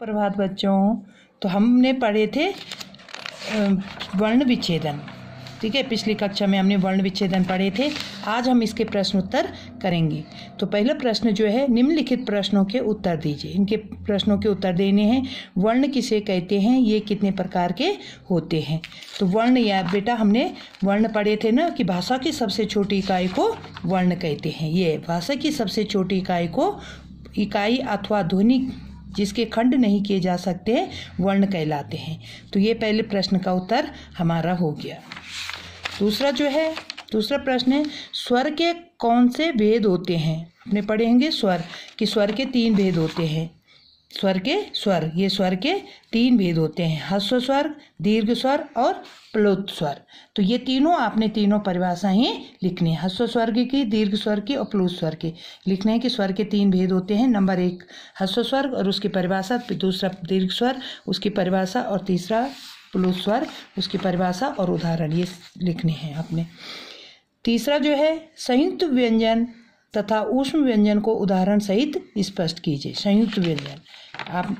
प्रभात बच्चों तो हमने पढ़े थे वर्ण विच्छेदन ठीक है पिछली कक्षा में हमने वर्ण विच्छेदन पढ़े थे आज हम इसके प्रश्न उत्तर करेंगे तो पहला प्रश्न जो है निम्नलिखित प्रश्नों के उत्तर दीजिए इनके प्रश्नों के उत्तर देने हैं वर्ण किसे कहते हैं ये कितने प्रकार के होते हैं तो वर्ण या बेटा हमने वर्ण पढ़े थे ना कि भाषा की सबसे छोटी इकाई को वर्ण कहते हैं ये भाषा की सबसे छोटी इकाई को इकाई अथवा ध्वनि जिसके खंड नहीं किए जा सकते वर्ण कहलाते हैं तो ये पहले प्रश्न का उत्तर हमारा हो गया दूसरा जो है दूसरा प्रश्न है स्वर के कौन से भेद होते हैं अपने पढ़ेंगे स्वर कि स्वर के तीन भेद होते हैं स्वर के स्वर ये स्वर के तीन भेद होते हैं हस्व स्वर दीर्घ स्वर और प्लोत स्वर तो ये तीनों आपने तीनों परिभाषा ही लिखनी है हस्व स्वर्ग की दीर्घ स्वर की और प्लोत स्वर की लिखना है कि स्वर के तीन भेद होते हैं नंबर एक हस्व स्वर्ग और उसकी परिभाषा दूसरा दीर्घ स्वर उसकी परिभाषा और तीसरा प्लोत स्वर उसकी परिभाषा और उदाहरण ये लिखने हैं आपने तीसरा जो है संयुक्त व्यंजन तथा उष्ण व्यंजन को उदाहरण सहित स्पष्ट कीजिए संयुक्त व्यंजन आप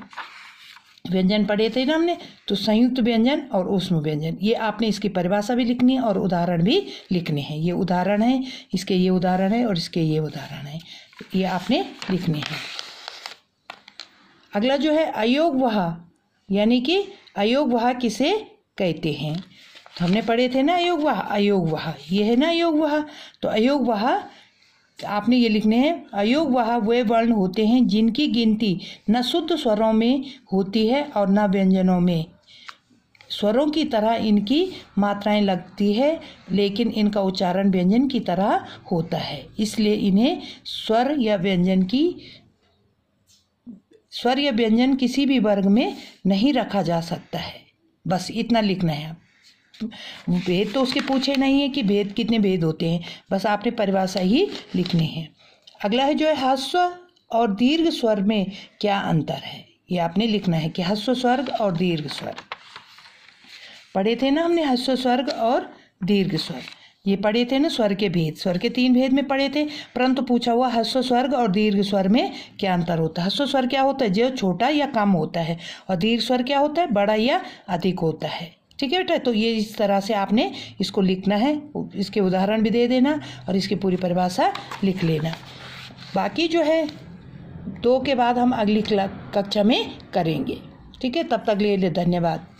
व्यंजन पढ़े थे ना हमने तो संयुक्त व्यंजन और ऊष्म व्यंजन ये आपने इसकी परिभाषा भी लिखनी है और उदाहरण भी लिखने हैं ये उदाहरण है इसके ये उदाहरण है और इसके ये उदाहरण है ये आपने लिखने हैं अगला जो है अयोग वहा यानी कि अयोग वहा किसे कहते हैं तो हमने पढ़े थे ना अयोग वहा अयोग वहा ये है ना अयोग वहा तो अयोग वहा आपने ये लिखने हैं अयोग वह वे वर्ण होते हैं जिनकी गिनती न शुद्ध स्वरों में होती है और न व्यंजनों में स्वरों की तरह इनकी मात्राएं लगती है लेकिन इनका उच्चारण व्यंजन की तरह होता है इसलिए इन्हें स्वर या व्यंजन की स्वर या व्यंजन किसी भी वर्ग में नहीं रखा जा सकता है बस इतना लिखना है आप भेद तो उसके पूछे नहीं है कि भेद कितने भेद होते हैं बस आपने परिभाषा ही लिखनी है अगला है जो है हास्व और दीर्घ स्वर में क्या अंतर है ये आपने लिखना है कि हस्व स्वर्ग और दीर्घ स्वर्ग पढ़े थे ना हमने हस्व स्वर्ग और दीर्घ स्वर ये पढ़े थे ना स्वर के भेद स्वर के तीन भेद में पढ़े थे परंतु पूछा हुआ हस्व स्वर्ग और दीर्घ स्वर में क्या अंतर होता है हस्व स्वर क्या होता है जो छोटा या कम होता है और दीर्घ स्वर क्या होता है बड़ा या अधिक होता है ठीक है बेटा तो ये इस तरह से आपने इसको लिखना है इसके उदाहरण भी दे देना और इसकी पूरी परिभाषा लिख लेना बाकी जो है दो के बाद हम अगली कक्षा में करेंगे ठीक है तब तक लिए धन्यवाद